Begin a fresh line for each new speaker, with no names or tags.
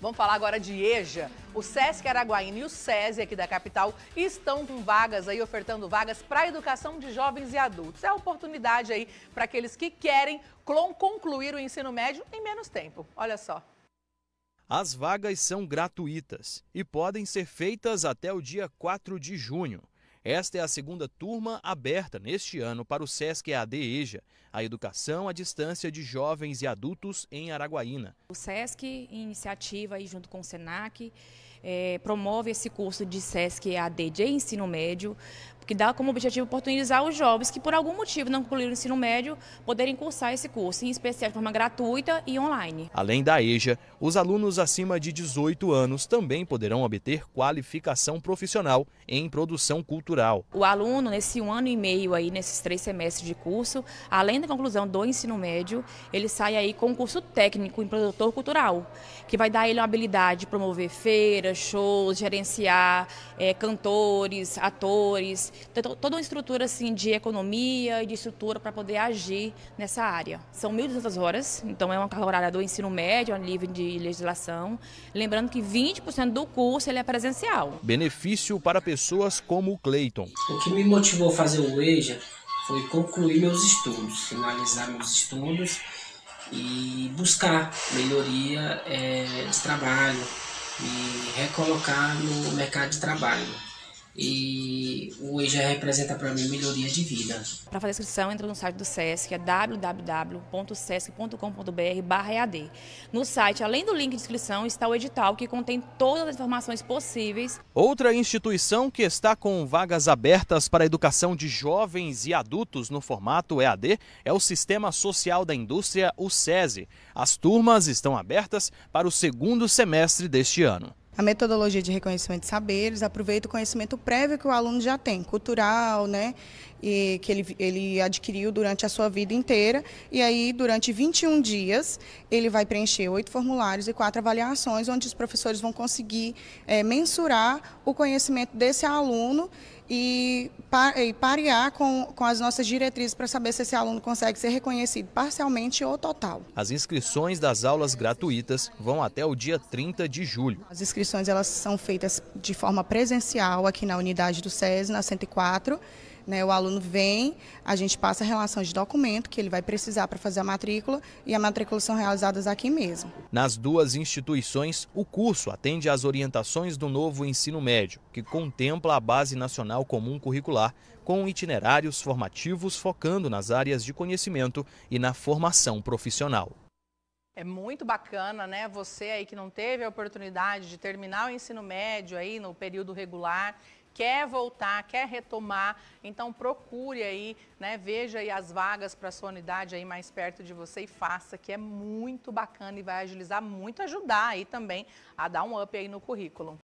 Vamos falar agora de EJA. O SESC Araguaína e o SESI aqui da capital estão com vagas aí, ofertando vagas para a educação de jovens e adultos. É a oportunidade aí para aqueles que querem concluir o ensino médio em menos tempo. Olha só.
As vagas são gratuitas e podem ser feitas até o dia 4 de junho. Esta é a segunda turma aberta neste ano para o SESC EAD EJA, a educação à distância de jovens e adultos em Araguaína.
O SESC, em iniciativa aí junto com o SENAC, é, promove esse curso de SESC AD de ensino médio que dá como objetivo oportunizar os jovens que, por algum motivo, não concluíram o ensino médio, poderem cursar esse curso, em especial de forma gratuita e online.
Além da EJA, os alunos acima de 18 anos também poderão obter qualificação profissional em produção cultural.
O aluno, nesse um ano e meio aí, nesses três semestres de curso, além da conclusão do ensino médio, ele sai aí com um curso técnico em produtor cultural, que vai dar a ele a habilidade de promover feiras, shows, gerenciar é, cantores, atores, então, toda uma estrutura assim de economia e de estrutura para poder agir nessa área. São 1.200 horas, então é uma carga horária do ensino médio, a é nível de legislação. Lembrando que 20% do curso ele é presencial.
Benefício para pessoas como o Cleiton.
O que me motivou a fazer o EJA foi concluir meus estudos, finalizar meus estudos e buscar melhoria é,
de trabalho, e recolocar no mercado de trabalho e o EJA representa para mim melhoria de vida. Para fazer inscrição, entra no site do SESC, é www.sesc.com.br/ead. No site, além do link de inscrição, está o edital que contém todas as informações possíveis.
Outra instituição que está com vagas abertas para a educação de jovens e adultos no formato EAD é o Sistema Social da Indústria, o SESI. As turmas estão abertas para o segundo semestre deste ano
a metodologia de reconhecimento de saberes aproveita o conhecimento prévio que o aluno já tem, cultural, né, e que ele, ele adquiriu durante a sua vida inteira. E aí, durante 21 dias, ele vai preencher oito formulários e quatro avaliações, onde os professores vão conseguir é, mensurar o conhecimento desse aluno e, par, e parear com, com as nossas diretrizes para saber se esse aluno consegue ser reconhecido parcialmente ou total.
As inscrições das aulas gratuitas vão até o dia 30 de julho.
As inscrições elas são feitas de forma presencial aqui na unidade do SES, na 104. Né? O aluno vem, a gente passa a relação de documento que ele vai precisar para fazer a matrícula e a matrícula são realizadas aqui mesmo.
Nas duas instituições, o curso atende às orientações do novo ensino médio, que contempla a Base Nacional Comum Curricular, com itinerários formativos focando nas áreas de conhecimento e na formação profissional.
É muito bacana, né? Você aí que não teve a oportunidade de terminar o ensino médio aí no período regular quer voltar, quer retomar, então procure aí, né, veja aí as vagas para sua unidade aí mais perto de você e faça, que é muito bacana e vai agilizar muito, ajudar aí também a dar um up aí no currículo.